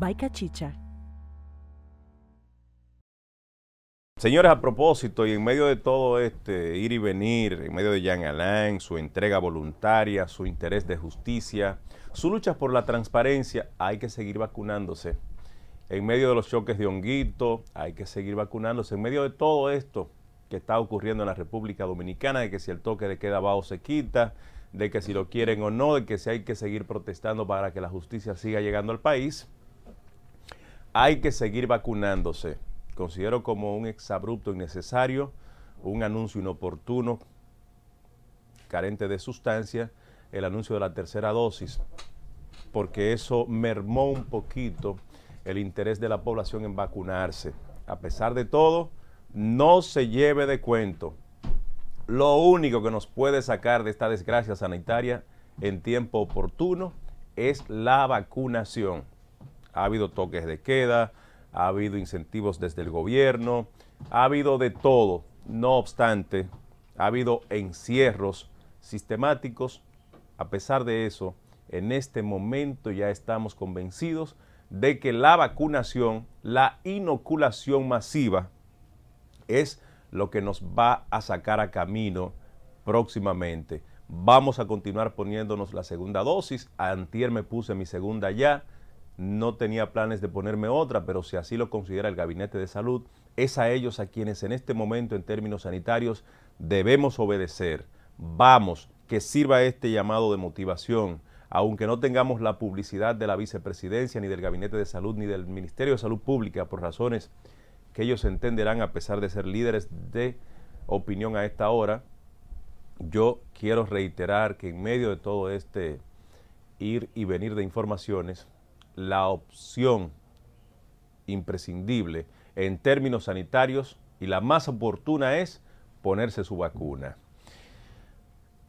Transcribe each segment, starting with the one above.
Bye, cachicha. Señores, a propósito, y en medio de todo este ir y venir, en medio de Jean Alain, su entrega voluntaria, su interés de justicia, su lucha por la transparencia, hay que seguir vacunándose. En medio de los choques de honguito, hay que seguir vacunándose. En medio de todo esto que está ocurriendo en la República Dominicana, de que si el toque de queda va o se quita, de que si lo quieren o no, de que si hay que seguir protestando para que la justicia siga llegando al país, hay que seguir vacunándose. Considero como un exabrupto innecesario, un anuncio inoportuno, carente de sustancia, el anuncio de la tercera dosis, porque eso mermó un poquito el interés de la población en vacunarse. A pesar de todo, no se lleve de cuento lo único que nos puede sacar de esta desgracia sanitaria en tiempo oportuno es la vacunación. Ha habido toques de queda, ha habido incentivos desde el gobierno, ha habido de todo. No obstante, ha habido encierros sistemáticos. A pesar de eso, en este momento ya estamos convencidos de que la vacunación, la inoculación masiva, es lo que nos va a sacar a camino próximamente. Vamos a continuar poniéndonos la segunda dosis. Antier me puse mi segunda ya. No tenía planes de ponerme otra, pero si así lo considera el Gabinete de Salud, es a ellos a quienes en este momento en términos sanitarios debemos obedecer. Vamos, que sirva este llamado de motivación. Aunque no tengamos la publicidad de la vicepresidencia, ni del Gabinete de Salud, ni del Ministerio de Salud Pública por razones que ellos entenderán a pesar de ser líderes de opinión a esta hora. Yo quiero reiterar que en medio de todo este ir y venir de informaciones, la opción imprescindible en términos sanitarios y la más oportuna es ponerse su vacuna.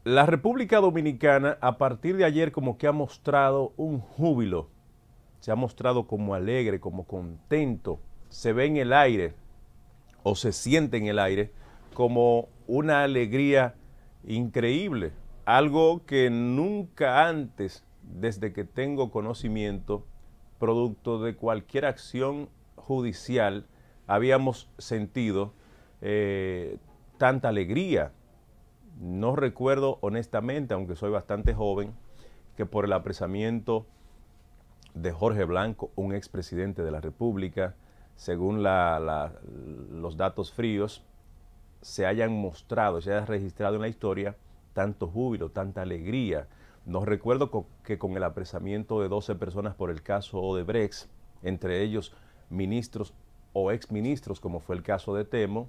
La República Dominicana a partir de ayer como que ha mostrado un júbilo, se ha mostrado como alegre, como contento se ve en el aire o se siente en el aire como una alegría increíble, algo que nunca antes, desde que tengo conocimiento, producto de cualquier acción judicial, habíamos sentido eh, tanta alegría. No recuerdo honestamente, aunque soy bastante joven, que por el apresamiento de Jorge Blanco, un expresidente de la República, según los datos fríos, se hayan mostrado, se haya registrado en la historia tanto júbilo, tanta alegría. No recuerdo que con el apresamiento de 12 personas por el caso Odebrecht, entre ellos ministros o exministros, como fue el caso de Temo,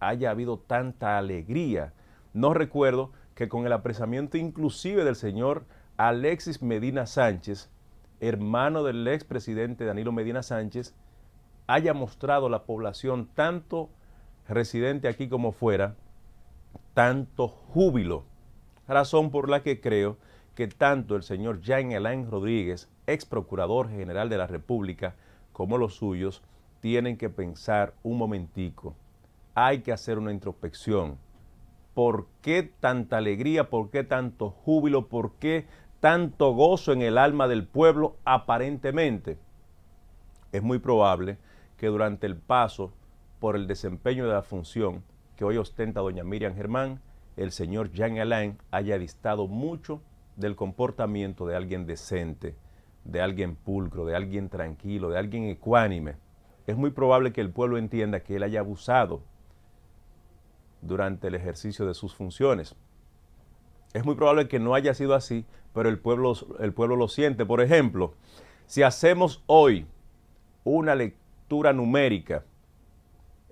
haya habido tanta alegría. No recuerdo que con el apresamiento inclusive del señor Alexis Medina Sánchez, hermano del expresidente Danilo Medina Sánchez, haya mostrado la población, tanto residente aquí como fuera, tanto júbilo, razón por la que creo que tanto el señor Jean Alain Rodríguez, ex procurador general de la República, como los suyos, tienen que pensar un momentico. Hay que hacer una introspección. ¿Por qué tanta alegría? ¿Por qué tanto júbilo? ¿Por qué tanto gozo en el alma del pueblo aparentemente? Es muy probable que durante el paso por el desempeño de la función que hoy ostenta doña Miriam Germán, el señor Jean Alain haya distado mucho del comportamiento de alguien decente, de alguien pulcro, de alguien tranquilo, de alguien ecuánime. Es muy probable que el pueblo entienda que él haya abusado durante el ejercicio de sus funciones. Es muy probable que no haya sido así, pero el pueblo, el pueblo lo siente. Por ejemplo, si hacemos hoy una lectura numérica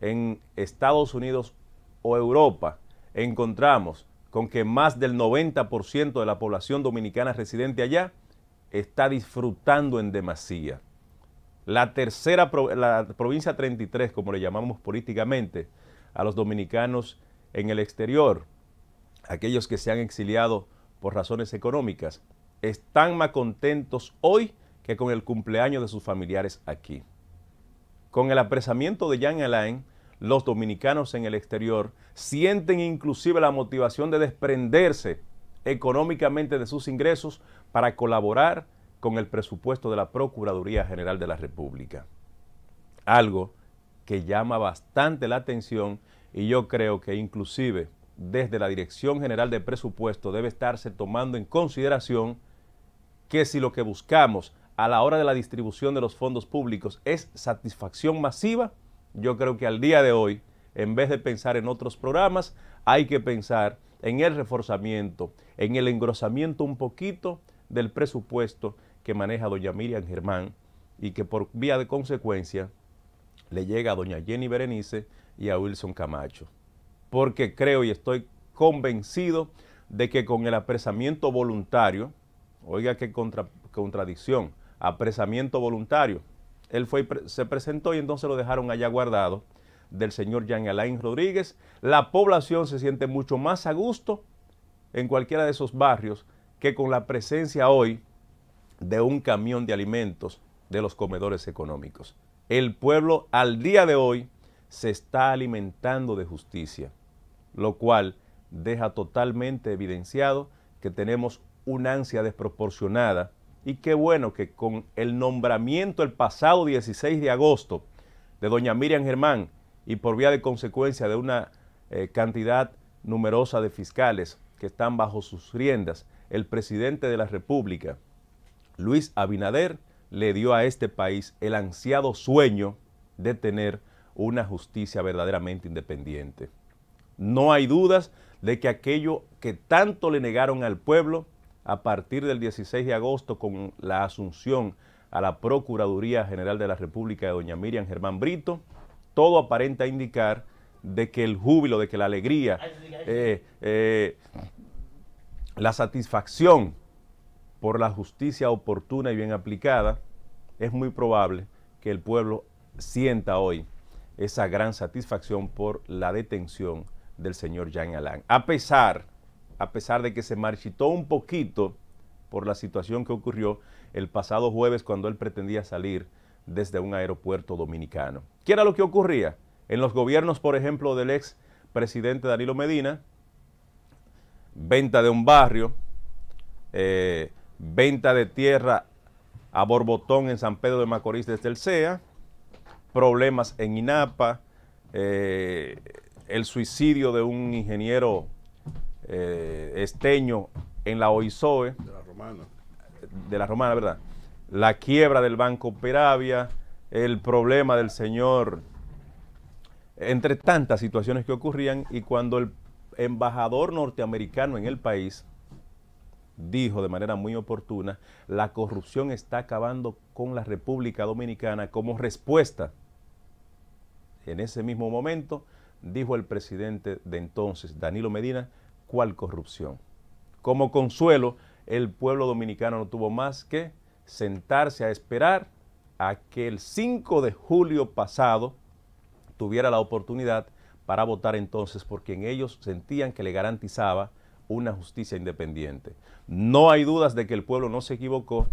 en Estados Unidos o Europa, encontramos con que más del 90% de la población dominicana residente allá está disfrutando en demasía. La tercera, la provincia 33, como le llamamos políticamente, a los dominicanos en el exterior, aquellos que se han exiliado por razones económicas, están más contentos hoy que con el cumpleaños de sus familiares aquí. Con el apresamiento de Jean Alain, los dominicanos en el exterior sienten inclusive la motivación de desprenderse económicamente de sus ingresos para colaborar con el presupuesto de la Procuraduría General de la República. Algo que llama bastante la atención y yo creo que inclusive desde la Dirección General de Presupuesto debe estarse tomando en consideración que si lo que buscamos a la hora de la distribución de los fondos públicos es satisfacción masiva, yo creo que al día de hoy, en vez de pensar en otros programas, hay que pensar en el reforzamiento, en el engrosamiento un poquito del presupuesto que maneja doña Miriam Germán y que por vía de consecuencia le llega a doña Jenny Berenice y a Wilson Camacho. Porque creo y estoy convencido de que con el apresamiento voluntario, oiga qué contradicción, apresamiento voluntario. Él fue, se presentó y entonces lo dejaron allá guardado del señor Jean Alain Rodríguez. La población se siente mucho más a gusto en cualquiera de esos barrios que con la presencia hoy de un camión de alimentos de los comedores económicos. El pueblo al día de hoy se está alimentando de justicia, lo cual deja totalmente evidenciado que tenemos una ansia desproporcionada y qué bueno que con el nombramiento el pasado 16 de agosto de doña Miriam Germán y por vía de consecuencia de una eh, cantidad numerosa de fiscales que están bajo sus riendas, el presidente de la República, Luis Abinader, le dio a este país el ansiado sueño de tener una justicia verdaderamente independiente. No hay dudas de que aquello que tanto le negaron al pueblo a partir del 16 de agosto con la asunción a la Procuraduría General de la República de doña Miriam Germán Brito. Todo aparenta indicar de que el júbilo, de que la alegría, eh, eh, la satisfacción por la justicia oportuna y bien aplicada, es muy probable que el pueblo sienta hoy esa gran satisfacción por la detención del señor Jean Alain. A pesar a pesar de que se marchitó un poquito por la situación que ocurrió el pasado jueves cuando él pretendía salir desde un aeropuerto dominicano. ¿Qué era lo que ocurría? En los gobiernos, por ejemplo, del ex presidente Danilo Medina, venta de un barrio, eh, venta de tierra a Borbotón en San Pedro de Macorís desde el CEA, problemas en INAPA, eh, el suicidio de un ingeniero eh, Esteño en la OISOE. De la Romana. De la Romana, ¿verdad? La quiebra del Banco Peravia, el problema del señor, entre tantas situaciones que ocurrían y cuando el embajador norteamericano en el país dijo de manera muy oportuna, la corrupción está acabando con la República Dominicana como respuesta. En ese mismo momento, dijo el presidente de entonces, Danilo Medina, corrupción. Como consuelo, el pueblo dominicano no tuvo más que sentarse a esperar a que el 5 de julio pasado tuviera la oportunidad para votar entonces por quien ellos sentían que le garantizaba una justicia independiente. No hay dudas de que el pueblo no se equivocó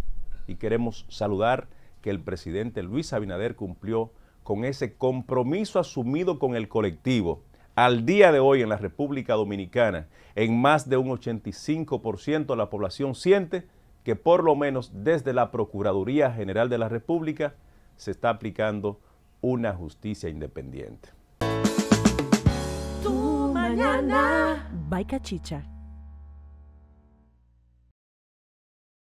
y queremos saludar que el presidente Luis Abinader cumplió con ese compromiso asumido con el colectivo al día de hoy en la República Dominicana, en más de un 85% de la población siente que por lo menos desde la Procuraduría General de la República se está aplicando una justicia independiente. Tu mañana.